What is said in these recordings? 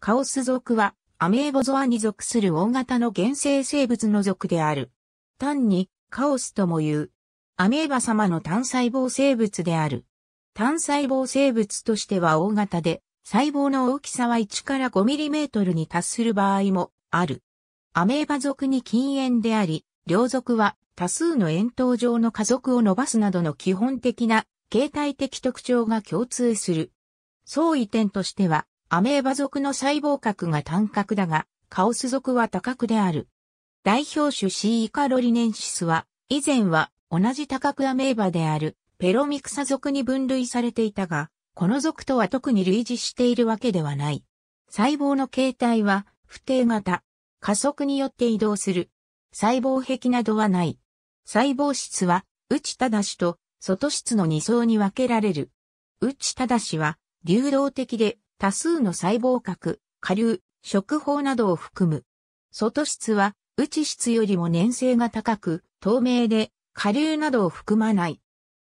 カオス属は、アメーボゾアに属する大型の原生生物の属である。単に、カオスとも言う。アメーバ様の単細胞生物である。単細胞生物としては大型で、細胞の大きさは1から5トルに達する場合もある。アメーバ属に禁煙であり、両属は多数の円筒状の家族を伸ばすなどの基本的な形態的特徴が共通する。相違点としては、アメーバ属の細胞核が単核だが、カオス属は多核である。代表種 C イカロリネンシスは、以前は同じ多核アメーバであるペロミクサ属に分類されていたが、この属とは特に類似しているわけではない。細胞の形態は不定型。加速によって移動する。細胞壁などはない。細胞質は内正しと外質の2層に分けられる。内正しは流動的で多数の細胞核、下流、食法などを含む。外質は、内質よりも粘性が高く、透明で、下流などを含まない。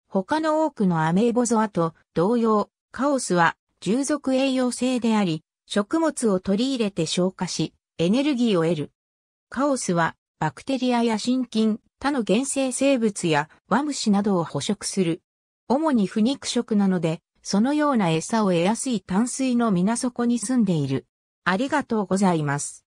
他の多くのアメーボゾアと同様、カオスは従属栄養性であり、食物を取り入れて消化し、エネルギーを得る。カオスは、バクテリアや真菌、他の原生生物やワムシなどを捕食する。主に不肉食なので、そのような餌を得やすい淡水の水底に住んでいる。ありがとうございます。